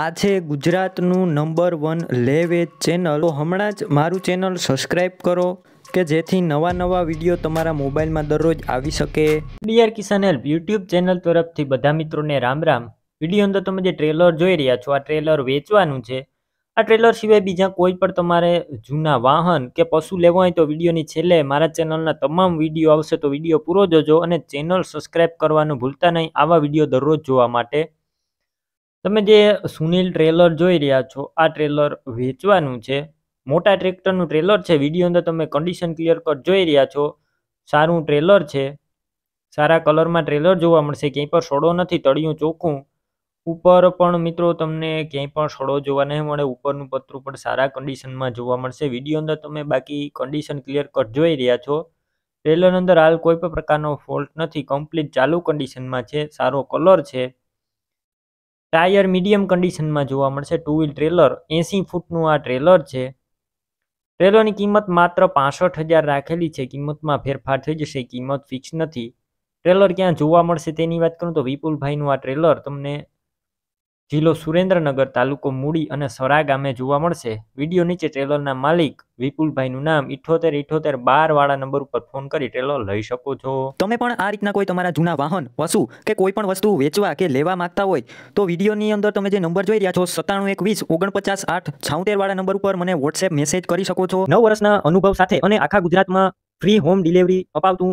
આ છે ગુજરાતનું નંબર વન લેવેજ ચેનલ તો હમણાં જ મારું ચેનલ સબસ્ક્રાઈબ કરો કે જેથી નવા નવા વિડીયો તમારા મોબાઈલમાં દરરોજ આવી શકે D R Kisan help YouTube channel તરફથી બધા મિત્રોને રામ રામ વિડીયો અંદર તમે જે ટ્રેલર જોઈ રહ્યા છો આ ટ્રેલર વેચવાનું છે આ ટ્રેલર સિવાય બીજા કોઈ પણ તમારે જૂના વાહન કે પશુ લેવા હોય તો વિડીયોની છેલ્લે મારા ચેનલના તમામ વિડીયો આવશે તો વિડીયો પૂરો જોજો અને ચેનલ સબસ્ક્રાઈબ કરવાનું ભૂલતા નહીં આવા વિડીયો દરરોજ જોવા માટે તમે જે સુનિલ ટ્રેલર જોઈ રહ્યા છો આ ટ્રેલર વેચવાનું છે મોટા ટ્રેક્ટરનું ટ્રેલર છે વિડીયો અંદર તમે કન્ડિશન ક્લિયર કટ જોઈ રહ્યા છો સારું ટ્રેલર છે સારા કલરમાં ટ્રેલર જોવા મળશે ક્યાંય પણ સડો નથી તળિયું ચોખ્ખું ઉપર પણ મિત્રો તમને ક્યાંય પણ સડો જોવા નહીં મળે ઉપરનું પતરું પણ સારા કન્ડિશનમાં જોવા મળશે વિડીયો અંદર તમે બાકી કન્ડિશન ક્લિયર કટ જોઈ રહ્યા છો ટ્રેલર અંદર હાલ કોઈ પણ પ્રકારનો ફોલ્ટ નથી કમ્પ્લીટ ચાલુ કન્ડિશનમાં છે સારો કલર છે ટાયર મીડિયમ કન્ડિશનમાં જોવા મળશે ટુ વ્હીલ ટ્રેલર એંસી ફૂટનું આ ટ્રેલર છે ટ્રેલરની કિંમત માત્ર પાસઠ હજાર રાખેલી છે કિંમતમાં ફેરફાર થઈ જશે કિંમત ફિક્સ નથી ટ્રેલર ક્યાં જોવા મળશે તેની વાત કરું તો વિપુલભાઈનું આ ટ્રેલર તમને જિલ્લો સુરેન્દ્રનગર તાલુકો મૂડી અને સરા ગામે જોવા મળશે વિડીયો નીચે ટ્રેલરના માલિક વિપુલભાઈનું નામ ઇઠોતેર ઇઠોતેર બાર વાળા નંબર ઉપર ફોન કરી ટ્રેલર લઈ શકો છો તમે પણ આ રીતના કોઈ તમારા જૂના વાહન વસુ કે કોઈ પણ વસ્તુ વેચવા કે લેવા માંગતા હોય તો વિડીયોની અંદર તમે જે નંબર જોઈ રહ્યા છો સત્તાણું એક વીસ ઓગણપચાસ આઠ છાઉતેર વાળા નંબર ઉપર મને વોટ્સએપ મેસેજ કરી શકો છો નવ વર્ષના અનુભવ સાથે અને આખા ગુજરાતમાં ફ્રી હોમ ડિલિવરી અપાવતું